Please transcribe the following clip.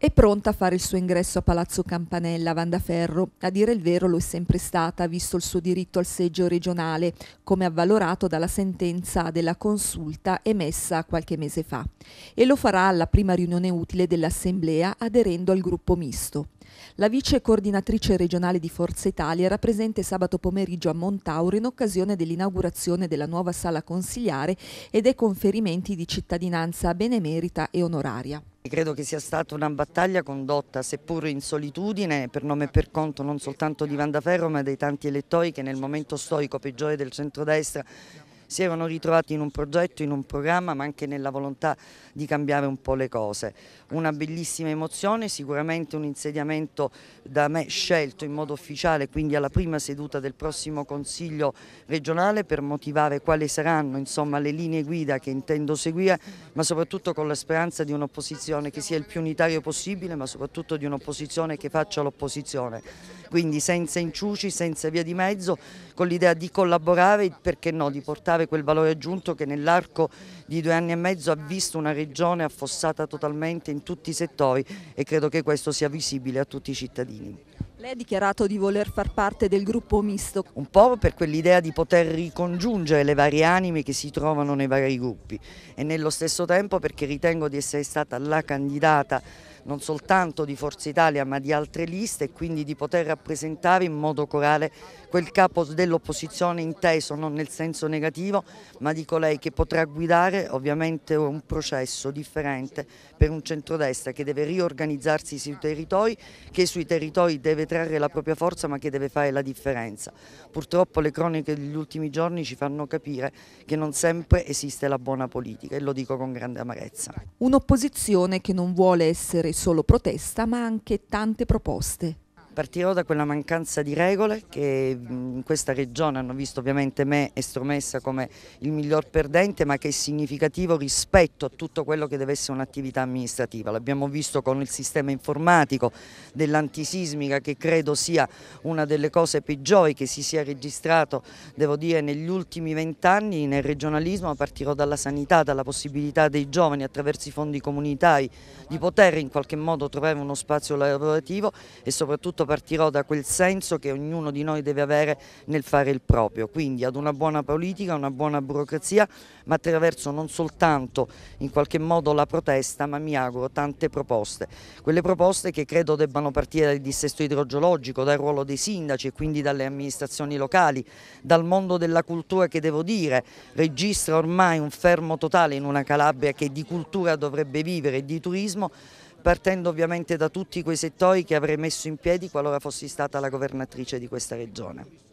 È pronta a fare il suo ingresso a Palazzo Campanella, Vandaferro. A dire il vero lo è sempre stata, visto il suo diritto al seggio regionale, come avvalorato dalla sentenza della consulta emessa qualche mese fa. E lo farà alla prima riunione utile dell'Assemblea aderendo al gruppo misto. La vice coordinatrice regionale di Forza Italia era presente sabato pomeriggio a Montauro in occasione dell'inaugurazione della nuova sala consiliare e dei conferimenti di cittadinanza benemerita e onoraria. Credo che sia stata una battaglia condotta, seppur in solitudine, per nome e per conto non soltanto di Vandaferro ma dei tanti elettori che nel momento storico peggiore del centrodestra si erano ritrovati in un progetto, in un programma, ma anche nella volontà di cambiare un po' le cose. Una bellissima emozione, sicuramente un insediamento da me scelto in modo ufficiale, quindi alla prima seduta del prossimo Consiglio regionale per motivare quali saranno insomma, le linee guida che intendo seguire, ma soprattutto con la speranza di un'opposizione che sia il più unitario possibile, ma soprattutto di un'opposizione che faccia l'opposizione. Quindi senza inciuci, senza via di mezzo, con l'idea di collaborare, perché no, di portare dare quel valore aggiunto che nell'arco di due anni e mezzo ha visto una regione affossata totalmente in tutti i settori e credo che questo sia visibile a tutti i cittadini. Lei ha dichiarato di voler far parte del gruppo misto. Un po' per quell'idea di poter ricongiungere le varie anime che si trovano nei vari gruppi e nello stesso tempo perché ritengo di essere stata la candidata non soltanto di Forza Italia ma di altre liste e quindi di poter rappresentare in modo corale quel capo dell'opposizione inteso non nel senso negativo ma di colei che potrà guidare ovviamente un processo differente per un centrodestra che deve riorganizzarsi sui territori, che sui territori deve trarre la propria forza ma che deve fare la differenza. Purtroppo le croniche degli ultimi giorni ci fanno capire che non sempre esiste la buona politica e lo dico con grande amarezza. Un'opposizione che non vuole essere solo protesta ma anche tante proposte. Partirò da quella mancanza di regole che in questa regione hanno visto ovviamente me estromessa come il miglior perdente ma che è significativo rispetto a tutto quello che deve essere un'attività amministrativa. L'abbiamo visto con il sistema informatico dell'antisismica che credo sia una delle cose peggiori che si sia registrato devo dire negli ultimi vent'anni nel regionalismo partirò dalla sanità, dalla possibilità dei giovani attraverso i fondi comunitari di poter in qualche modo trovare uno spazio lavorativo e soprattutto partirò da quel senso che ognuno di noi deve avere nel fare il proprio, quindi ad una buona politica, una buona burocrazia, ma attraverso non soltanto in qualche modo la protesta, ma mi auguro tante proposte. Quelle proposte che credo debbano partire dal dissesto idrogeologico, dal ruolo dei sindaci e quindi dalle amministrazioni locali, dal mondo della cultura che devo dire registra ormai un fermo totale in una Calabria che di cultura dovrebbe vivere e di turismo partendo ovviamente da tutti quei settori che avrei messo in piedi qualora fossi stata la governatrice di questa regione.